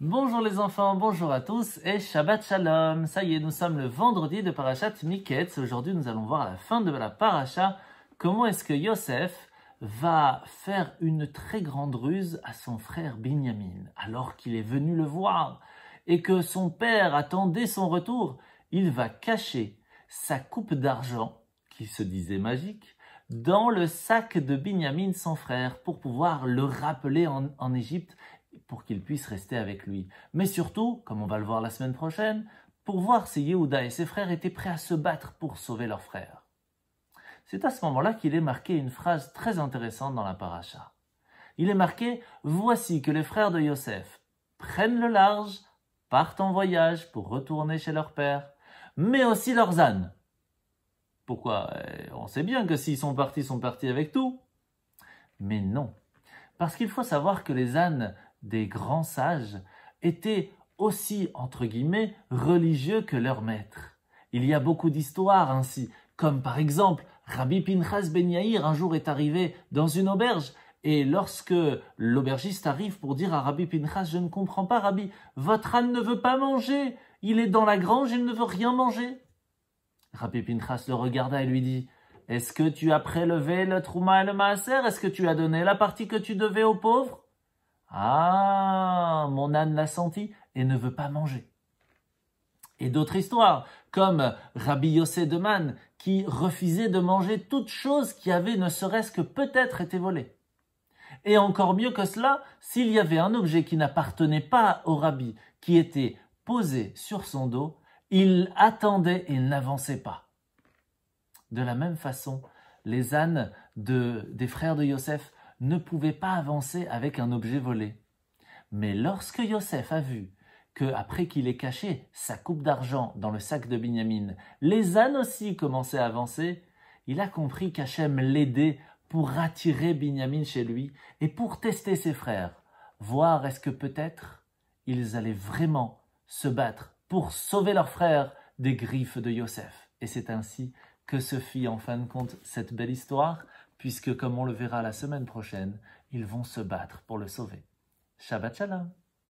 Bonjour les enfants, bonjour à tous et Shabbat Shalom. Ça y est, nous sommes le vendredi de Parashat Miketz. Aujourd'hui, nous allons voir à la fin de la Parasha comment est-ce que Yosef va faire une très grande ruse à son frère Binyamin alors qu'il est venu le voir et que son père attendait son retour. Il va cacher sa coupe d'argent qui se disait magique dans le sac de Binyamin, son frère, pour pouvoir le rappeler en, en Égypte pour qu'il puisse rester avec lui. Mais surtout, comme on va le voir la semaine prochaine, pour voir si Yehuda et ses frères étaient prêts à se battre pour sauver leurs frères. C'est à ce moment-là qu'il est marqué une phrase très intéressante dans la paracha. Il est marqué Voici que les frères de Yosef prennent le large, partent en voyage pour retourner chez leur père, mais aussi leurs ânes. Pourquoi eh, On sait bien que s'ils sont partis, ils sont partis avec tout. Mais non, parce qu'il faut savoir que les ânes des grands sages étaient aussi, entre guillemets, religieux que leurs maîtres. Il y a beaucoup d'histoires ainsi, comme par exemple Rabbi Pinchas Ben Yair un jour est arrivé dans une auberge et lorsque l'aubergiste arrive pour dire à Rabbi Pinchas Je ne comprends pas, Rabbi, votre âne ne veut pas manger, il est dans la grange, il ne veut rien manger. Rabbi Pinchas le regarda et lui dit Est-ce que tu as prélevé le trouma et le maaser Est-ce que tu as donné la partie que tu devais aux pauvres ah, mon âne l'a senti et ne veut pas manger. Et d'autres histoires, comme Rabbi Yossé de Man, qui refusait de manger toute chose qui avait ne serait-ce que peut-être été volée. Et encore mieux que cela, s'il y avait un objet qui n'appartenait pas au rabbi, qui était posé sur son dos, il attendait et n'avançait pas. De la même façon, les ânes des frères de Yosef ne pouvait pas avancer avec un objet volé. Mais lorsque Yosef a vu que, après qu'il ait caché sa coupe d'argent dans le sac de Binyamin, les ânes aussi commençaient à avancer, il a compris qu'Hachem l'aidait pour attirer Binyamin chez lui et pour tester ses frères, voir est-ce que peut-être ils allaient vraiment se battre pour sauver leurs frères des griffes de Yosef. Et c'est ainsi que se fit en fin de compte cette belle histoire puisque comme on le verra la semaine prochaine, ils vont se battre pour le sauver. Shabbat Shalom